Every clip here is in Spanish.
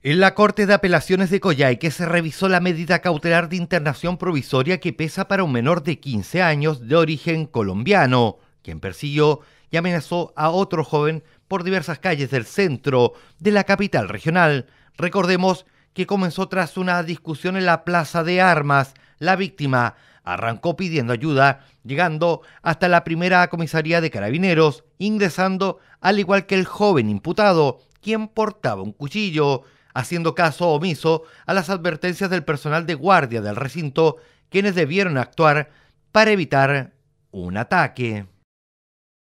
En la Corte de Apelaciones de que se revisó la medida cautelar de internación provisoria que pesa para un menor de 15 años de origen colombiano, quien persiguió y amenazó a otro joven por diversas calles del centro de la capital regional. Recordemos que comenzó tras una discusión en la Plaza de Armas. La víctima arrancó pidiendo ayuda, llegando hasta la primera comisaría de carabineros, ingresando al igual que el joven imputado, quien portaba un cuchillo haciendo caso omiso a las advertencias del personal de guardia del recinto, quienes debieron actuar para evitar un ataque.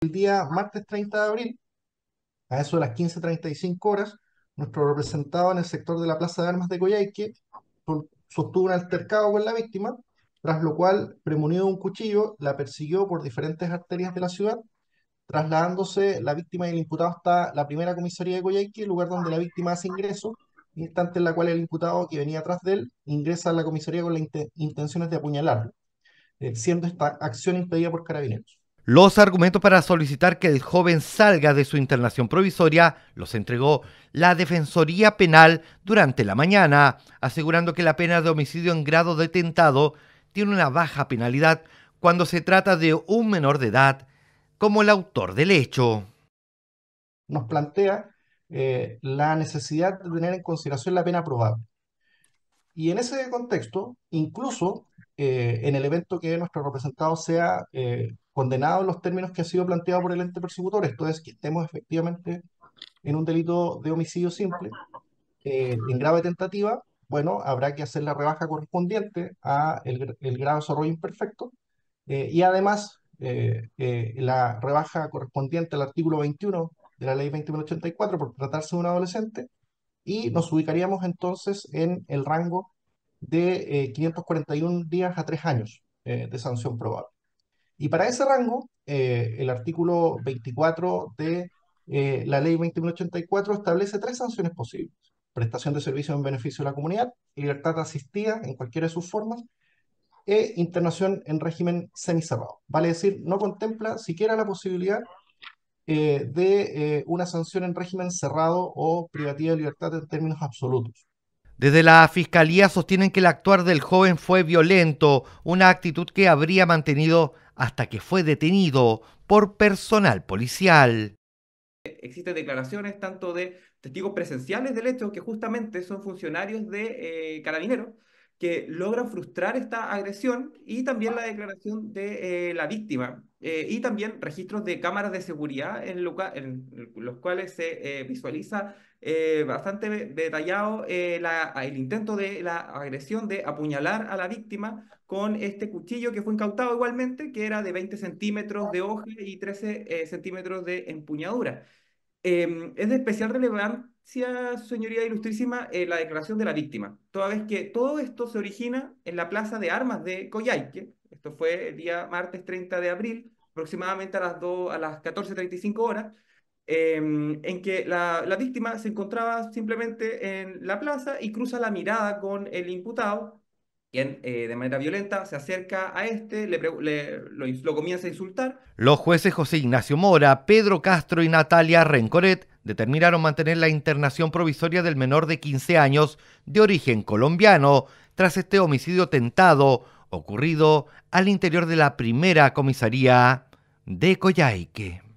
El día martes 30 de abril, a eso de las 15.35 horas, nuestro representado en el sector de la Plaza de Armas de Coyhaique sostuvo un altercado con la víctima, tras lo cual, premunido de un cuchillo, la persiguió por diferentes arterias de la ciudad, trasladándose la víctima y el imputado hasta la primera comisaría de Coyhaique, lugar donde la víctima hace ingreso, instante en la cual el imputado que venía atrás de él ingresa a la comisaría con las intenciones de apuñalarlo, eh, siendo esta acción impedida por carabineros. Los argumentos para solicitar que el joven salga de su internación provisoria los entregó la Defensoría Penal durante la mañana, asegurando que la pena de homicidio en grado de tentado tiene una baja penalidad cuando se trata de un menor de edad como el autor del hecho. Nos plantea eh, la necesidad de tener en consideración la pena probable. Y en ese contexto, incluso eh, en el evento que nuestro representado sea eh, condenado en los términos que ha sido planteado por el ente persecutor, esto es que estemos efectivamente en un delito de homicidio simple, en grave tentativa, bueno, habrá que hacer la rebaja correspondiente a el, grado de desarrollo imperfecto y además la rebaja correspondiente al artículo 21 de la ley 20.084 por tratarse de un adolescente y nos ubicaríamos entonces en el rango de 541 eh, días a 3 años eh, de sanción probable. Y para ese rango, eh, el artículo 24 de la ley 20.084 establece tres sanciones posibles. Prestación de servicios en beneficio de la comunidad, libertad asistida en cualquiera de sus formas e internación en régimen semicerrado. Vale decir, no contempla siquiera la posibilidad eh, de eh, una sanción en régimen cerrado o privativa de libertad en términos absolutos. Desde la Fiscalía sostienen que el actuar del joven fue violento, una actitud que habría mantenido hasta que fue detenido por personal policial. Existen declaraciones tanto de testigos presenciales del hecho, que justamente son funcionarios de eh, carabineros, que logran frustrar esta agresión y también la declaración de eh, la víctima. Eh, y también registros de cámaras de seguridad en, los cuales se eh, visualiza bastante detallado el intento de la agresión de apuñalar a la víctima con este cuchillo que fue incautado igualmente, que era de 20 centímetros de hoja y 13 centímetros de empuñadura. Em, es de especial relevancia, señoría ilustrísima, eh, la declaración de la víctima, toda vez que todo esto se origina en la plaza de armas de Coyhaique, esto fue el día martes 30 de abril, aproximadamente a las, a las 14.35 horas, em, en que la, la víctima se encontraba simplemente en la plaza y cruza la mirada con el imputado, quien eh, de manera violenta se acerca a este, le, lo, comienza a insultar. Los jueces José Ignacio Mora, Pedro Castro y Natalia Rencoret determinaron mantener la internación provisoria del menor de 15 años de origen colombiano tras este homicidio tentado ocurrido al interior de la primera comisaría de Coyhaique.